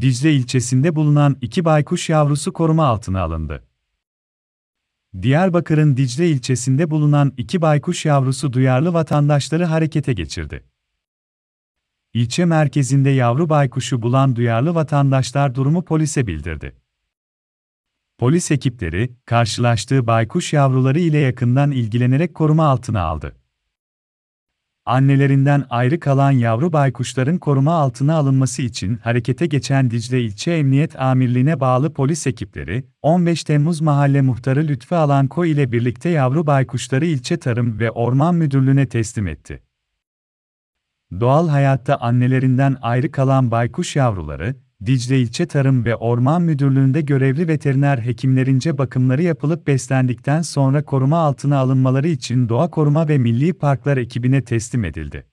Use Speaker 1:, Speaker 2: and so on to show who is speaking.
Speaker 1: Dicle ilçesinde bulunan iki baykuş yavrusu koruma altına alındı. Diyarbakır'ın Dicle ilçesinde bulunan iki baykuş yavrusu duyarlı vatandaşları harekete geçirdi. İlçe merkezinde yavru baykuşu bulan duyarlı vatandaşlar durumu polise bildirdi. Polis ekipleri, karşılaştığı baykuş yavruları ile yakından ilgilenerek koruma altına aldı. Annelerinden ayrı kalan yavru baykuşların koruma altına alınması için harekete geçen Dicle İlçe Emniyet Amirliğine bağlı polis ekipleri, 15 Temmuz Mahalle Muhtarı Lütfü Alanko ile birlikte yavru baykuşları ilçe Tarım ve Orman Müdürlüğü'ne teslim etti. Doğal hayatta annelerinden ayrı kalan baykuş yavruları, Dicle İlçe Tarım ve Orman Müdürlüğü'nde görevli veteriner hekimlerince bakımları yapılıp beslendikten sonra koruma altına alınmaları için Doğa Koruma ve Milli Parklar ekibine teslim edildi.